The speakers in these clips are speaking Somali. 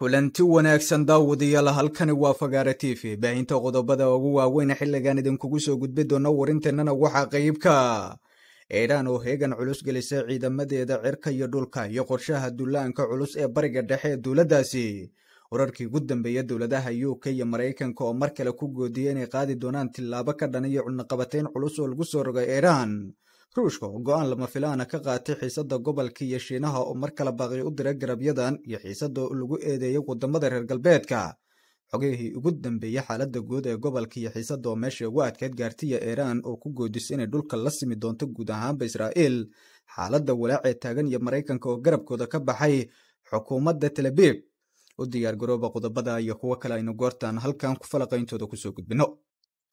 kulanti wanaagsan daawud iyola halkani waa fagaare t v baahinta qodobada ugu waaweyn xilligan idinkugu soo gudbi doono warinteennana waxaa qeybka iiraan oo heegan culus gelisay ciidamadeeda cirka iyo dhulka iyo qorshaha dullaanka culus ee bariga dhexe ee dowladdaasi wararkii ugu dambeeya dowladaha u k iyo maraykanka oo mar kale ku goodiya inay qaadi doonaan tillaabo ka dhaniyo iyo culus oo lagu soo rogay iiraan ruushka oo go-aan lama filaana ka qaatay xiisadda gobolka iyo shiinaha oo mar kala baaqi u dira garabyadan iyo xiisadda lagu eedeeyay waddamada reer galbeedka xogihii ugu dambeeyey xaaladda guud ee gobolka iyo xiisadda oo meesha ugu adkeyd gaartiya iiraan oo ku goodisa inay dhulka la simi doonto guud ahaanba israa'iil xaaladda walaac ee taagan iyo maraykanka oo garabkooda ka baxay xukuumadda telabib u diyaargarooba qodobada iyo kuwo kale aynu goortan halkan ku falaqayntooda kusoo gudbino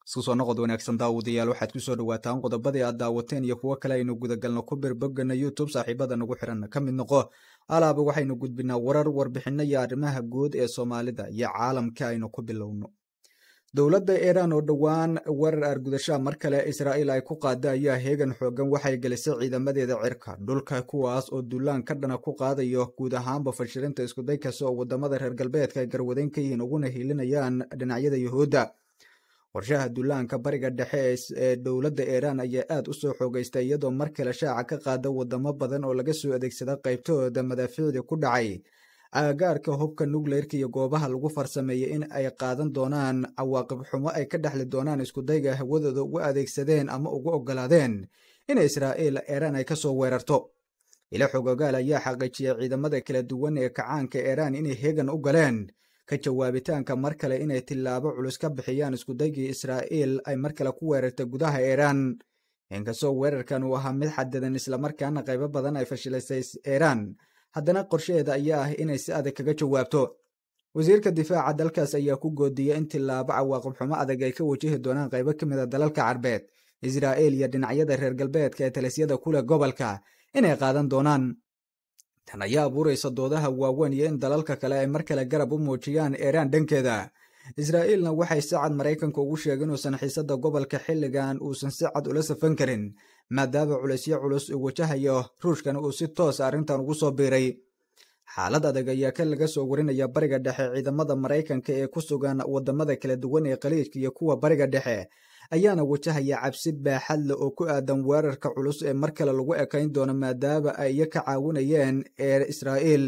isku noqod wanaagsan daawadayaal waxaad ku soo dhowaataan qodobadii aad daawateen iyo kuwo kale aynu gudagalno ku birbogana youtube saaxiibada nagu xiran ka mid noqo alaaba waxaynu gudbinaa warar warbixinno iyo arrimaha guud ee soomaalida iyo caalamka aynu ku bilowno dowladda iiraan oo dhowaan weerar argudashaa mar kale israa'iil ay ku qaada ayaa heegan xoogan waxay gelisay ciidamadeeda cirka dhulka kuwaas oo duulaan ka dhana ku qaadayo guud ahaanba fashirinta iskuday oo waddamada reer galbeedka ay garwadayn yihiin uguna hiilinayaan dhinacyada yuhuudda warshaha dullaanka bariga dhexe ee dowladda iiraan ayaa aad u soo xoogaystay iyadoo mar kale shaaca ka qaada waddamo badan oo laga soo adeegsada qaybtahooda madaafiicda ku dhacay aagaarka hubka nukleerka iyo goobaha lagu farsameeyey in ay qaadan doonaan cawaaqib xumo ay ka dhexli doonaan iskudayga hawadooda ugu adeegsadeen ama ugu ogolaadeen in israa'iil iiraan ay ka soo weerarto ilo xogogaal ayaa xaqiijiyay ciidamada kala duwan ee kacaanka iiraan inay heegan u galeen ka jawaabitaanka mar kale inay tilaabo culus ka bixiyaan iskudaygii israa'iil ay mar kale ku weerartay gudaha iiraan inkastoo weerarkan uu ahaa mid xadidan islamarkaana qaybo badan ay fashilaysay iiraan haddana qorsheheeda ayaa ah inay si adag kaga jawaabto wasiirka difaaca dalkaas ayaa ku goodiyey in tilaabo cawaaqib xumo adag ay ka wajahi doonaan qaybo ka mid a ah dalalka carbeed israa'iil iyo dhinacyada reer galbeedka ee talisyada kule gobolka inay qaadan doonaan tan ayaa abuuraysa doodaha waaweyn iyo in dalalka kale ay mar kale garab u muujiyaan iiraan dhankeeda israa'iilna waxay si cad maraykanka ugu sheeg inuusan xiisadda gobolka xilligan uusan si cad ula safan karin maadaaba culeysyo culus uu wajahayo ruushkana uu si toosa ah arrintan ugu soo biiray xaalad adag ayaa ka laga soo warinaya bariga dhexe ciidamada maraykanka ee ku sugan waddamada kala duwan ee khaliijka iyo kuwa bariga dhexe ayaana wajahaya cabsi baaxadle oo ku aadan weerarka culus ee mar kale lagu ekayn doono maadaaba ay iyo ka caawinayeen eer israa'iil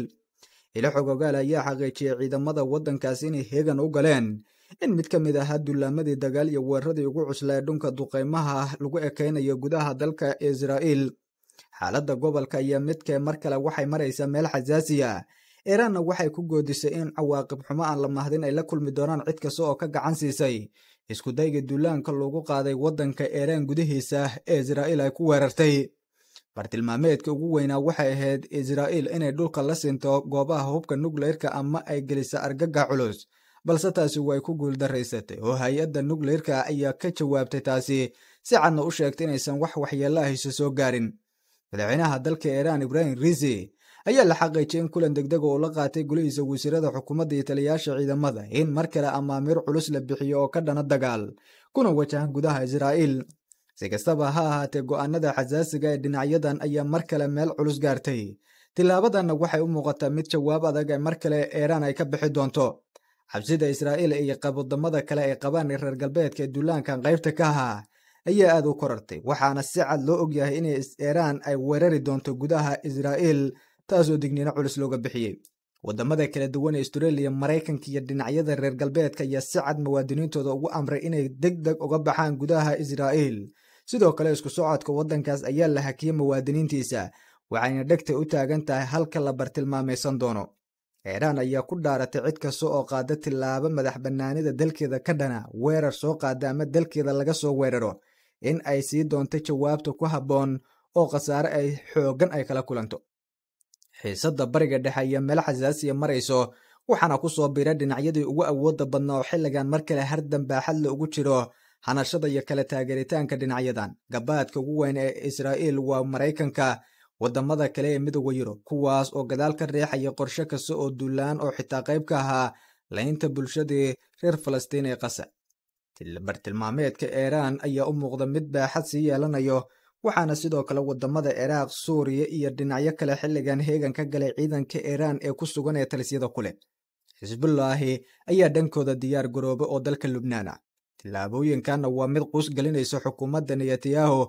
ilaxog ogaal ayaa xaqiijiyay ciidamada waddankaasi inay heegan u galeen in mid ka mid ah dullaamadii dagaal iyo weeraradii ugu cusla ee dhunka duqaymaha lagu ekaynayo gudaha dalka israa'iil xaaladda gobolka iyo midkee mar kale waxay maraysaa meel xasaasiya ah. iraanna waxay ku goodisay in cawaaqib xumo aan la mahdin ay la kulmi doonaan cid kasta oo ka gacan siisay iskudayga dullaanka loogu qaaday waddanka iiraan gudahiisa ee israa'iil ay ku weerartay bartilmaameedka ugu weynaa waxay ahayd israa'iil inay dhulka la sinto goobaha hubka nukleerka ama ay gelisa argagax culus balse taasi way ku guuldaraysatay oo hay-adda nukleerka ayaa ka jawaabtay taasi si cadna u sheegtay inaysan wax waxyeelahayso ah soo gaarin madaxweynaha dalka iiraan ibraahim riisi ayaa la xaqiijiyay in kulan degdeg oo uu la qaatay gulihiisa wasiirada xukuumadda iyo taliyayaasha ciidamada in mar kale amaamiir culus la bixiyo oo ka dhana dagaal kuna wajahan gudaha israa'iil si kastaba ha ahaatee go'aanada xasaasiga ee dhinacyadan ayaa mar kale meel culus gaartay tilaabadanna waxay u muuqataa mid jawaab adag ee mar kale eeraan ay ka bixi doonto cabsida israa'iil iyo qaboodamada kale ay qabaan reer galbeedka ee duulaankan qaybta ka ahaa ayaa aad u korartay waxaana si cad loo ogyahay in eeraan ay weerari doonto gudaha israa'iil taasoo digniino culus looga bixiyey waddamada kala duwan ee astareeliya maraykanka iyo dhinacyada reer galbeedka ayaa si cad muwaadiniintooda ugu amray inay deg deg uga baxaan gudaha israa'iil sidoo kale isku socodka waddankaas ayaa la hakiyey muwaadiniintiisa waxayna dhegta u taagan tahay halka la bartilmaamaysan doono ciidhaan ayaa ku dhaaratay cid kasta oo qaada tilaabo madax bannaanida dalkeeda ka dhana weerar soo qaada ama dalkeeda laga soo weeraro in ay sii doonto jawaabta ku habboon oo khasaare ay xooggan ay kala kulanto xiisadda bariga dhexe iyo meel xasaasiya marayso waxaana ku soo biray dhinacyadii ugu awoodda badnaa oo xilligan mar kale har dambaaxad la ugu jiro hanashada iyo kala taageeritaanka dhinacyadan gabaadka ugu weyn ee israa'iil waa maraykanka waddamada kale ee midooda yurub kuwaas oo gadaal ka riixaya qorshe kasta oo duulaan oo xitaa qayb ka ahaa laynta bulshadii reer falastiin ee kasa bartilmaameedka eeraan ayaa u muuqda mid baaxad sii yeelanayo waxaana sidoo kale waddamada ciraaq suuriya iyo dhinacyo kale xilligan heegan ka galay ciidanka iiraan ee ku sugan ee talisyada ku leh xisbullaahi ayaa dhankooda diyaar garooba oo dalka lubnaan ah tallaabooyinkanna waa mid quus gelinaysa xukuumadda netanyahu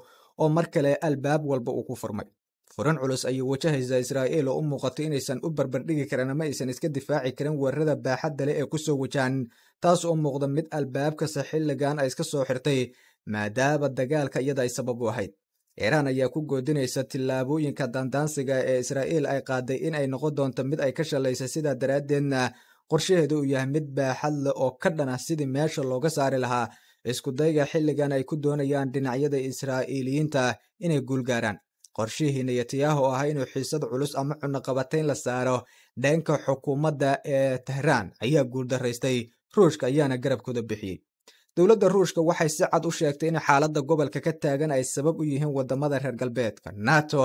oo mar kale albaab walba uu ku furmay furan culus ayay wajahaysa israa'iil oo u muuqatay inaysan u barbardhigi karin ama aysan iska difaaci karin weerarada baaxadda leh ee ku soo wajahan taas oo muuqda mid albaab xilligan ay iska soo xirtay maadaaba dagaalka iyada ay sabab u ahayd iiraan ayaa ku goodinaysa tillaabooyinka daandaansiga ee israa'iil ay qaaday in ay noqon doonto mid ay ka shalaysa sidaa daraaddeedna qorshaheedu uu yahay mid baaxad le oo ka dhan ah sidii meesha looga saari lahaa iskudayga xilligan ay ku doonayaan dhinacyada israa'iiliyiinta inay guulgaaraan qorshihii niyatayahu oo ah inuu xiisad culus ama cunaqabatayn la saaro dheenka xukuumadda ee tehraan ayaa guuldaraystay ruushka ayaana garabkooda bixiyey dowladda ruushka waxay si cad u sheegtay in xaaladda gobolka ka taagan ay sabab u yihiin waddamada reer galbeedka nato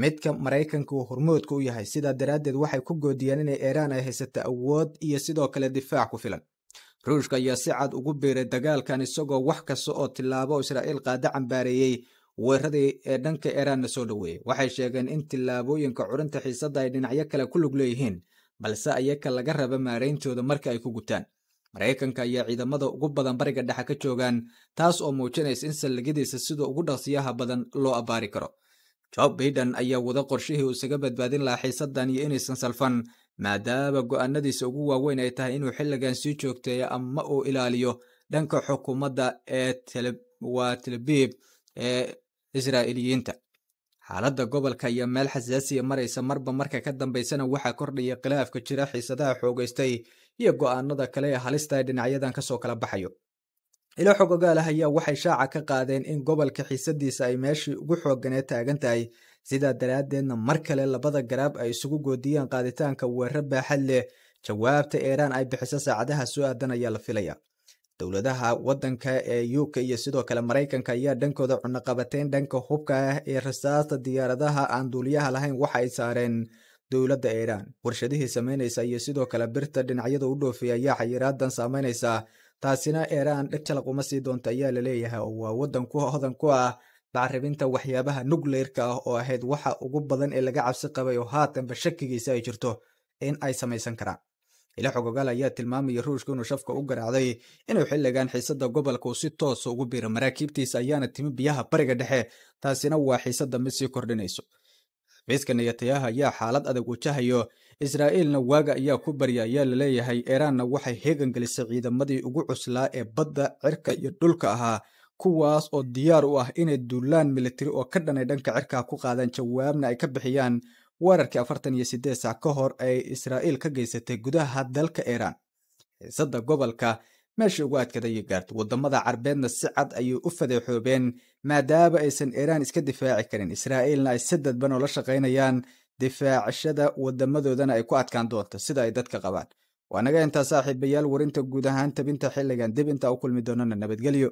midka maraykanka uu hormoodka u yahay sidaa daraaddeed waxay ku goodiyeen inay iiraan ay haysata awood iyo sidoo kale difaac ku filan ruushka ayaa si cad ugu biiray dagaalkan isagoo wax kasta oo tillaabo israa'iil qaada cambaareeyey weeradii ee dhanka iiraanna soo dhoweeyey waxay sheegeen in tilaabooyinka curinta xiisadda ay dhinacyo kale ku lug leeyihiin balse ayaka laga raba maarayntooda marka ay ku gutaan maraykanka ayaa ciidamada ugu badan bariga dhexe ka joogaan taas oo muujinaysa in saldhigyadiisa sida ugu dhaqsiyaha badan loo abbaari karo job baiden ayaa wada qorshihii uu isaga badbaadin lahaa xiisadan iyo inaysan salfan maadaama go'aanadiisa ugu waaweyn ay tahay inuu xilligan sii joogteeyo ama uu ilaaliyo dhanka xukuumadda ee waa telbiib ee israa'iiliyiinta xaaladda gobolka ayaa meel xasaasiya maraysa marba marka ka dambaysana waxaa kordhaya khilaafka jira xiisadaha xoogaystay iyo go'aanada kale ee halista ee dhinacyadan kasoo kala baxayo ilo xog ogaal ah ayaa waxay shaaca ka qaadeen in gobolka xiisadiisa ay meeshii ugu xooganeed taagan tahay sidaa daraaddeedna mar kale labada garaab ay isugu goodiyeen qaaditaanka weerar baaxad leh jawaabta iiraan ay bixiso saacadaha soo aadan ayaa la filaya dowladaha waddanka ee uk iyo sidoo kale maraykanka ayaa dhankooda cunaqabateyn dhanka hubka ah ee rasaasta diyaaradaha aan duuliyaha lahayn waxa ay saareen dowladda iiraan warshadihii samaynaysa iyo sidoo kale birta dhinacyada u dhoofiya ayaa xayiraadan saamaynaysa taasina iiraan dheg jalaq uma sii doonta ayaa la leeyahay oo waa waddan ku hodan ku ah bacribinta waxyaabaha nukleerka ah oo ahayd waxa ugu badan ee laga cabsi qabay oo haatanba shakigiisa ay jirto in ay samaysan karaan ilax ogogaal ayaa tilmaamaya ruushka inuu shafka u garaacday inuu xilligan xiisadda gobolka uu si toosa ugu biiro maraakiibtiisa ayaana timi biyaha bariga dhexe taasina waa xiisadda mid sii kordhinayso ciiska niyatayaha ayaa xaalad adag wajahayo israa'iilna waaga ayaa ku barya ayaa laleeyahay iiraanna waxay heegangelisay ciidamadii ugu cuslaa ee badda cirka iyo dhulka ahaa kuwaas oo diyaar u ah inay duulaan militari oo ka dhanay dhanka cirkaa ku qaadaan jawaabna ay ka bixiyaan weerarkii afartan iyo siddeed saac ka hor ay israa'iil ka geysatay gudaha dalka iiraan xiisadda gobolka meesha ugu adkadaya gaarto waddamada carbeedna si cad ayay u fadeexoobeen maadaama aysan iiraan iska difaaci karin israa'iilna ay si dadban oo shaqaynayaan difaacashada wadamadoodana ay ku adkaan doonto sida ay dadka qabaan waanaga intaa saaxiibayaal warinta guud ahaan tabinta xilligan dib intaa u kulmi doonana nabadgelyo